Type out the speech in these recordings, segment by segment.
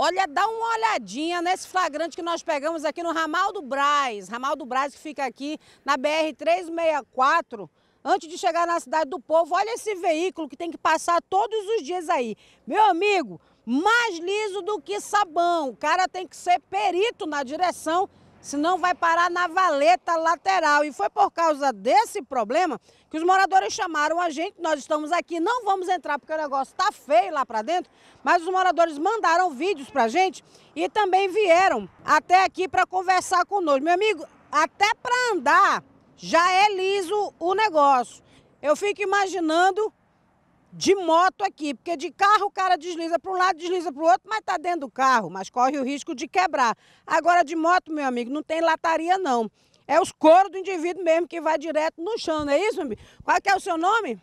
Olha, dá uma olhadinha nesse flagrante que nós pegamos aqui no Ramal do Braz. Ramal do Braz que fica aqui na BR-364 antes de chegar na Cidade do Povo. Olha esse veículo que tem que passar todos os dias aí. Meu amigo, mais liso do que sabão. O cara tem que ser perito na direção senão vai parar na valeta lateral. E foi por causa desse problema que os moradores chamaram a gente, nós estamos aqui, não vamos entrar porque o negócio está feio lá para dentro, mas os moradores mandaram vídeos para a gente e também vieram até aqui para conversar conosco. Meu amigo, até para andar já é liso o negócio. Eu fico imaginando de moto aqui, porque de carro o cara desliza para um lado, desliza para o outro, mas está dentro do carro, mas corre o risco de quebrar. Agora de moto, meu amigo, não tem lataria não. É os coros do indivíduo mesmo que vai direto no chão, não é isso, meu amigo? Qual é o seu nome?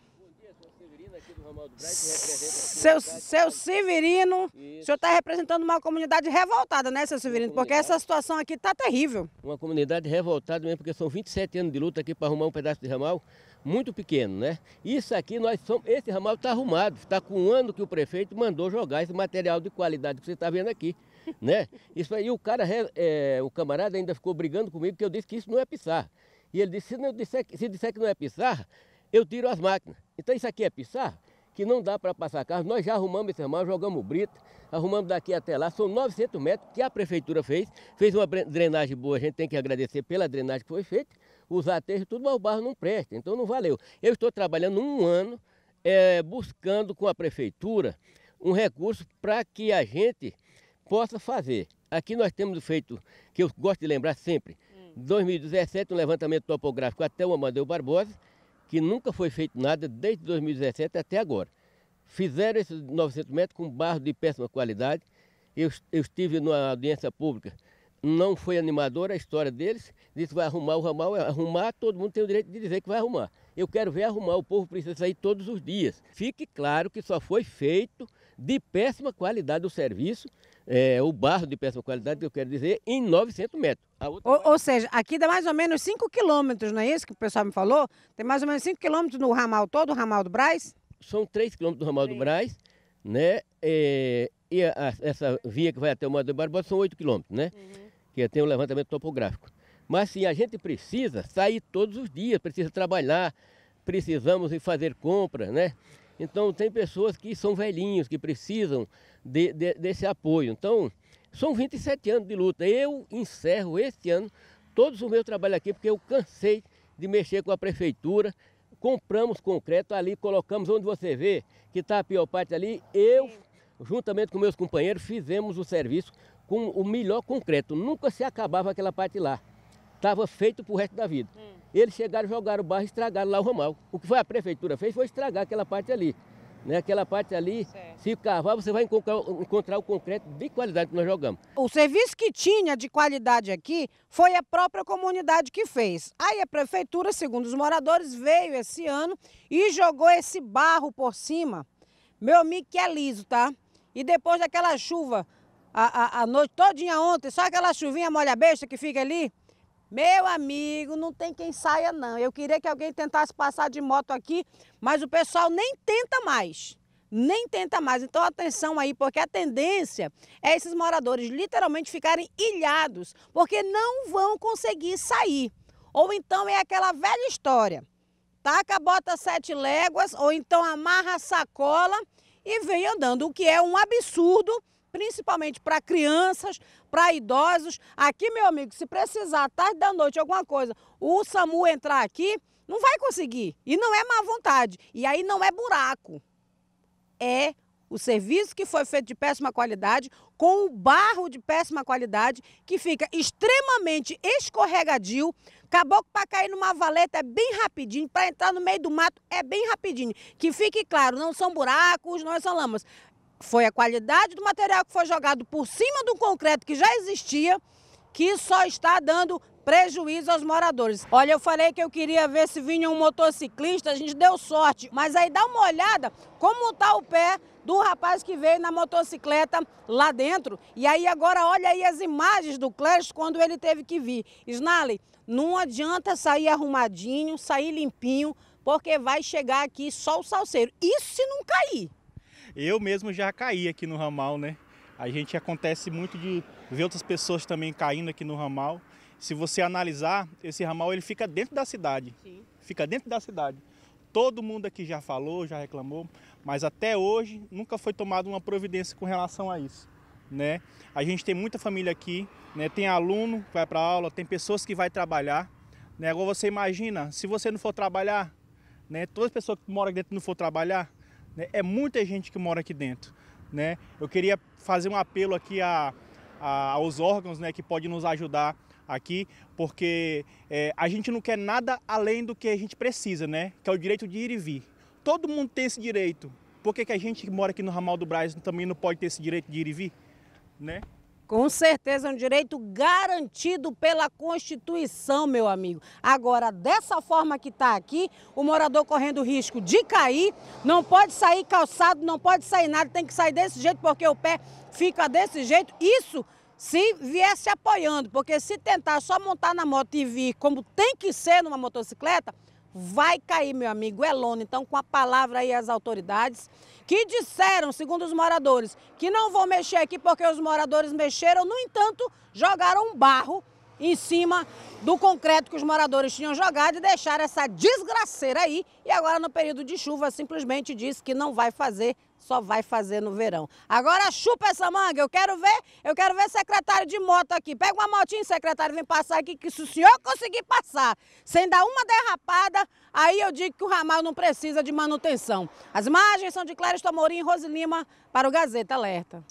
Seu, seu Severino, Isso. o senhor está representando uma comunidade revoltada, né, seu Severino? Porque essa situação aqui está terrível. Uma comunidade revoltada mesmo, porque são 27 anos de luta aqui para arrumar um pedaço de ramal muito pequeno, né? Isso aqui, nós somos, esse ramal está arrumado, está com um ano que o prefeito mandou jogar esse material de qualidade que você está vendo aqui. Né? Isso aí, o cara, é, o camarada ainda ficou brigando comigo, que eu disse que isso não é pissar. E ele disse, se, não disser, se disser que não é pissar, eu tiro as máquinas. Então isso aqui é pissar? que não dá para passar carro. Nós já arrumamos esse ramal, jogamos brita, arrumamos daqui até lá. São 900 metros que a prefeitura fez. Fez uma drenagem boa, a gente tem que agradecer pela drenagem que foi feita. Os aterros, tudo, mas o barro não presta, então não valeu. Eu estou trabalhando um ano é, buscando com a prefeitura um recurso para que a gente possa fazer. Aqui nós temos feito, que eu gosto de lembrar sempre, 2017, hum. um levantamento topográfico até o Amadeu Barbosa, que nunca foi feito nada desde 2017 até agora. Fizeram esses 900 metros com barro de péssima qualidade. Eu, eu estive numa audiência pública, não foi animadora a história deles. Disse vai arrumar o ramal, é, arrumar, todo mundo tem o direito de dizer que vai arrumar. Eu quero ver arrumar, o povo precisa sair todos os dias. Fique claro que só foi feito de péssima qualidade o serviço é, o barro de péssima qualidade, eu quero dizer, em 900 metros. Outra... Ou, é. ou, seja, aqui dá mais ou menos 5 quilômetros, não é isso que o pessoal me falou? Tem mais ou menos 5 quilômetros no ramal todo, o ramal do Braz? São 3 quilômetros do ramal do Braz, né? É, e a, a, essa via que vai até o Modo do Barbosa são 8 quilômetros, né? Uhum. Que tem um levantamento topográfico. Mas sim, a gente precisa sair todos os dias, precisa trabalhar, precisamos ir fazer compra, né? Então, tem pessoas que são velhinhos, que precisam de, de, desse apoio. Então, são 27 anos de luta. Eu encerro este ano todos os meus trabalhos aqui, porque eu cansei de mexer com a prefeitura. Compramos concreto ali, colocamos onde você vê que está a pior parte ali. Eu, juntamente com meus companheiros, fizemos o serviço com o melhor concreto. Nunca se acabava aquela parte lá. Estava feito para o resto da vida. Hum. Eles chegaram, jogaram o barro e estragaram lá o ramal. O que foi a prefeitura fez foi estragar aquela parte ali. Né? Aquela parte ali, certo. se cavar, você vai encontrar, encontrar, o concreto de qualidade que nós jogamos. O serviço que tinha de qualidade aqui foi a própria comunidade que fez. Aí a prefeitura, segundo os moradores, veio esse ano e jogou esse barro por cima. Meu amigo que é liso, tá? E depois daquela chuva, a, a, a noite todinha ontem, só aquela chuvinha molha besta que fica ali, meu amigo, não tem quem saia não. Eu queria que alguém tentasse passar de moto aqui, mas o pessoal nem tenta mais. Nem tenta mais. Então atenção aí, porque a tendência é esses moradores literalmente ficarem ilhados, porque não vão conseguir sair. Ou então é aquela velha história. Taca, bota sete léguas, ou então amarra a sacola e vem andando, o que é um absurdo principalmente para crianças, para idosos. Aqui, meu amigo, se precisar, tarde da noite, alguma coisa, o SAMU entrar aqui, não vai conseguir. E não é má vontade. E aí não é buraco. É o serviço que foi feito de péssima qualidade, com o barro de péssima qualidade, que fica extremamente escorregadio. Caboclo para cair numa valeta é bem rapidinho, para entrar no meio do mato é bem rapidinho. Que fique claro, não são buracos, não são lamas foi a qualidade do material que foi jogado por cima do concreto que já existia, que só está dando prejuízo aos moradores. Olha, eu falei que eu queria ver se vinha um motociclista, a gente deu sorte, mas aí dá uma olhada como está o pé do rapaz que veio na motocicleta lá dentro. E aí agora olha aí as imagens do Clash quando ele teve que vir. Snarley, não adianta sair arrumadinho, sair limpinho, porque vai chegar aqui só o salseiro. Isso se não cair. Eu mesmo já caí aqui no ramal, né? A gente acontece muito de ver outras pessoas também caindo aqui no ramal. Se você analisar, esse ramal ele fica dentro da cidade. Sim. Fica dentro da cidade. Todo mundo aqui já falou, já reclamou, mas até hoje nunca foi tomada uma providência com relação a isso, né? A gente tem muita família aqui, né? Tem aluno que vai para aula, tem pessoas que vai trabalhar, né? Agora você imagina, se você não for trabalhar, né? Todas as pessoas que moram aqui dentro não for trabalhar, né? É muita gente que mora aqui dentro. Né? Eu queria fazer um apelo aqui a, a, aos órgãos né, que podem nos ajudar aqui, porque é, a gente não quer nada além do que a gente precisa, né? que é o direito de ir e vir. Todo mundo tem esse direito. Por que, que a gente que mora aqui no Ramal do Brás também não pode ter esse direito de ir e vir? Né? Com certeza, é um direito garantido pela Constituição, meu amigo. Agora, dessa forma que está aqui, o morador correndo risco de cair, não pode sair calçado, não pode sair nada, tem que sair desse jeito, porque o pé fica desse jeito. Isso se viesse apoiando, porque se tentar só montar na moto e vir como tem que ser numa motocicleta, vai cair, meu amigo Elone. Então, com a palavra aí às autoridades, que disseram, segundo os moradores, que não vão mexer aqui porque os moradores mexeram, no entanto, jogaram um barro em cima do concreto que os moradores tinham jogado e deixaram essa desgraceira aí. E agora, no período de chuva, simplesmente diz que não vai fazer só vai fazer no verão. Agora chupa essa manga, eu quero ver, eu quero ver secretário de moto aqui. Pega uma motinha, secretário, vem passar aqui, que se o senhor conseguir passar sem dar uma derrapada, aí eu digo que o ramal não precisa de manutenção. As margens são de Cléris Tomorim e Rosilima para o Gazeta Alerta.